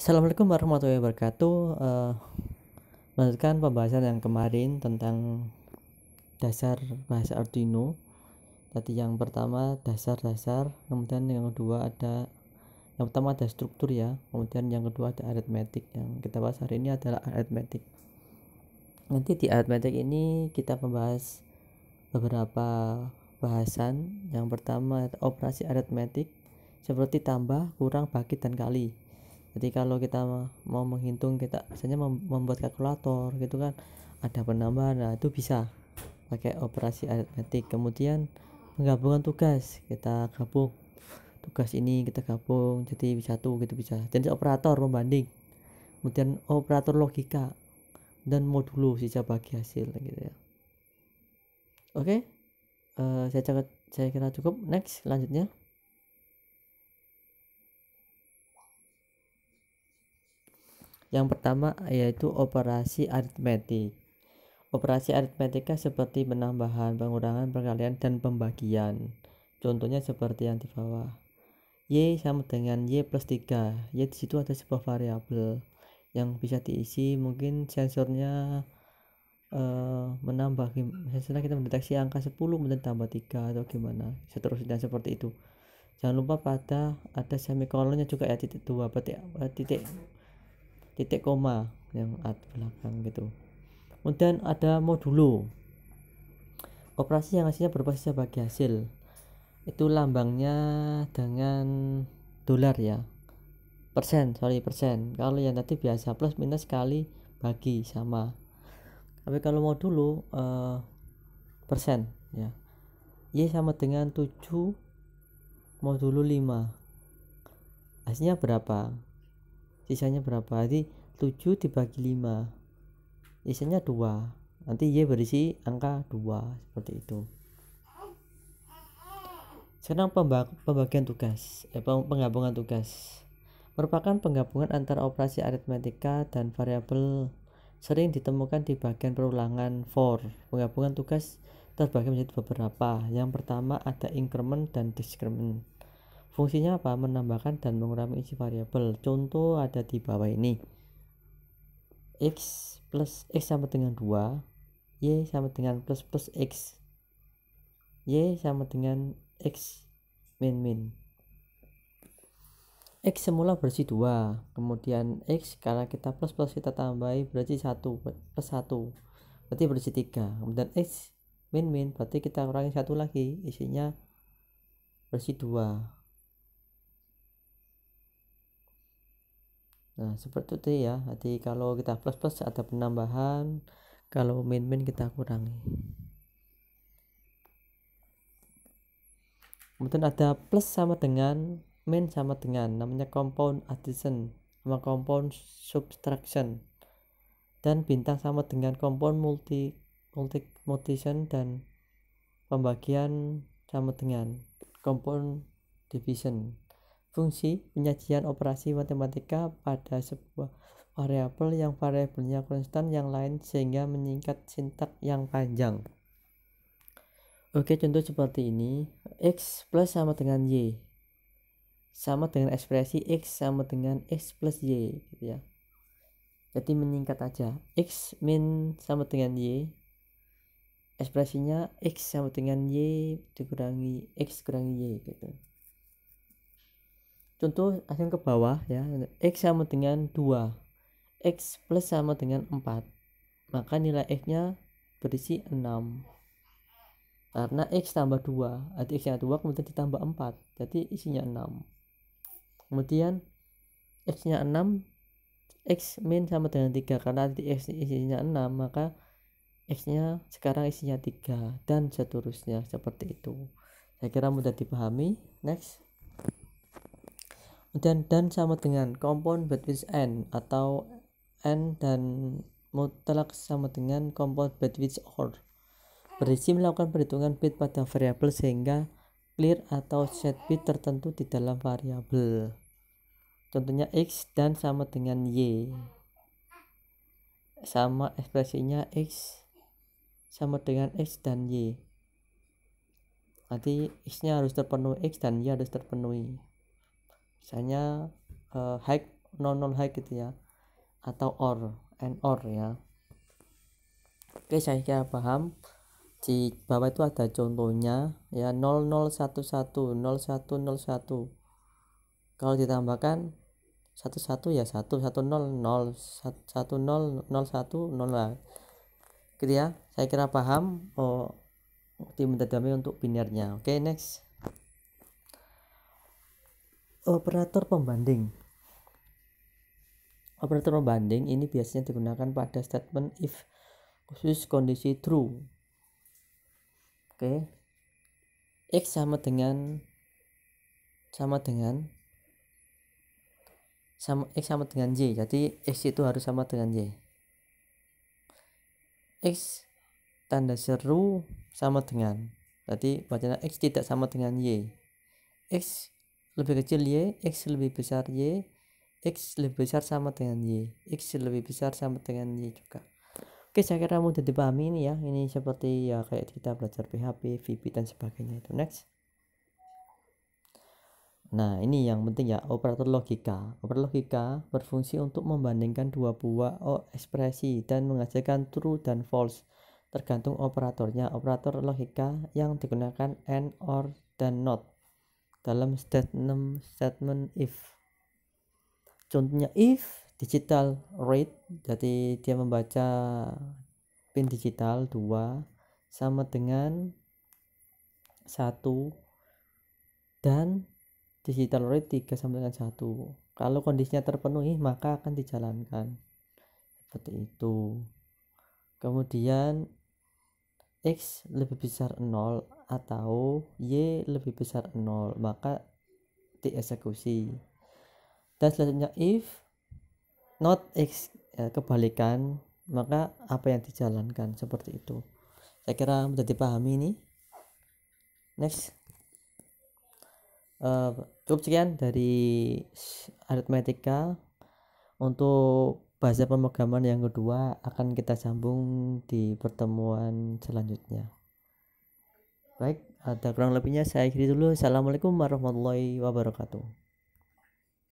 Assalamualaikum warahmatullahi wabarakatuh. Uh, melanjutkan pembahasan yang kemarin tentang dasar bahasa Arduino. Tadi yang pertama dasar-dasar, kemudian yang kedua ada yang pertama ada struktur ya, kemudian yang kedua ada aritmetik. Yang kita bahas hari ini adalah aritmetik. Nanti di aritmetik ini kita membahas beberapa bahasan. Yang pertama operasi aritmetik seperti tambah, kurang, bagi dan kali jadi kalau kita mau menghitung kita misalnya membuat kalkulator gitu kan ada penambahan nah itu bisa pakai operasi aritmetik kemudian menggabungkan tugas kita gabung tugas ini kita gabung jadi bisa satu gitu bisa jadi operator membanding kemudian operator logika dan modulo sisa bagi hasil gitu ya oke okay? uh, eh, saya, saya kira cukup next selanjutnya Yang pertama yaitu operasi aritmetik. Operasi aritmetika kan seperti penambahan, pengurangan, perkalian, dan pembagian. Contohnya seperti yang di bawah. Y sama dengan Y plus 3. Y di situ ada sebuah variabel yang bisa diisi mungkin sensornya uh, menambah sensornya kita mendeteksi angka 10 kemudian tambah 3 atau gimana seterusnya seperti itu jangan lupa pada ada semikolonnya juga ya titik dua berarti eh, titik titik koma yang at belakang gitu kemudian ada modulo operasi yang hasilnya berbasis bagi hasil itu lambangnya dengan dolar ya persen sorry persen kalau yang tadi biasa plus minus kali bagi sama tapi kalau mau dulu eh, persen ya Y sama dengan 7 modulo 5 hasilnya berapa sisanya berapa jadi 7 dibagi 5 sisanya 2 nanti Y berisi angka 2 seperti itu sekarang pembagian tugas eh, penggabungan tugas merupakan penggabungan antara operasi aritmetika dan variabel sering ditemukan di bagian perulangan for penggabungan tugas terbagi menjadi beberapa yang pertama ada increment dan decrement Fungsinya apa? Menambahkan dan mengurangi isi variabel. Contoh ada di bawah ini. X plus X sama dengan 2. Y sama dengan plus plus X. Y sama dengan X min min. X semula bersih 2. Kemudian X karena kita plus plus kita tambahi berarti 1 plus 1. Berarti bersih 3. Kemudian X min min berarti kita kurangi satu lagi isinya bersih 2 Nah, seperti itu ya. Jadi kalau kita plus-plus ada penambahan, kalau min-min kita kurangi. Kemudian ada plus sama dengan min sama dengan namanya compound addition sama compound subtraction dan bintang sama dengan compound multi multi multiplication dan pembagian sama dengan compound division Fungsi penyajian operasi matematika pada sebuah variabel yang variabelnya konstan yang lain sehingga menyingkat sintak yang panjang. Oke, contoh seperti ini. X plus sama dengan Y. Sama dengan ekspresi X sama dengan X plus Y. Gitu ya. Jadi menyingkat aja. X min sama dengan Y. Ekspresinya X sama dengan Y dikurangi X kurangi Y gitu contoh hasil ke bawah ya x sama dengan 2 x plus sama dengan 4 maka nilai x nya berisi 6 karena x tambah 2 arti x nya 2 kemudian ditambah 4 jadi isinya 6 kemudian x nya 6 x min sama dengan 3 karena arti x isinya 6 maka x nya sekarang isinya 3 dan seterusnya seperti itu saya kira mudah dipahami next dan dan sama dengan compound between n atau n dan mutlak sama dengan compound between or berisi melakukan perhitungan bit pada variabel sehingga clear atau set bit tertentu di dalam variabel contohnya x dan sama dengan y sama ekspresinya x sama dengan x dan y nanti x nya harus terpenuhi x dan y harus terpenuhi misalnya uh, eh, high non non high gitu ya atau or and or ya oke saya kira paham di bawah itu ada contohnya ya 0011 0101 kalau ditambahkan 11 ya 1 0 10 gitu ya saya kira paham oh tim mendalami untuk binernya oke okay, next operator pembanding operator pembanding ini biasanya digunakan pada statement if khusus kondisi true oke okay. x sama dengan sama dengan sama x sama dengan y jadi x itu harus sama dengan y x tanda seru sama dengan jadi bacanya x tidak sama dengan y x lebih kecil Y, X lebih besar Y, X lebih besar sama dengan Y, X lebih besar sama dengan Y juga. Oke, saya kira mudah dipahami ini ya. Ini seperti ya kayak kita belajar PHP, VB dan sebagainya itu. Next. Nah, ini yang penting ya, operator logika. Operator logika berfungsi untuk membandingkan dua buah o ekspresi dan menghasilkan true dan false tergantung operatornya. Operator logika yang digunakan and, or, dan not dalam statement statement if contohnya if digital rate jadi dia membaca pin digital 2 sama dengan 1 dan digital rate 3 sama dengan 1 kalau kondisinya terpenuhi maka akan dijalankan seperti itu kemudian X lebih besar 0 atau Y lebih besar 0 maka dieksekusi dan selanjutnya if not X ya, kebalikan maka apa yang dijalankan seperti itu saya kira sudah dipahami ini next uh, cukup sekian dari aritmetika untuk bahasa pemrograman yang kedua akan kita sambung di pertemuan selanjutnya baik ada kurang lebihnya saya akhiri dulu assalamualaikum warahmatullahi wabarakatuh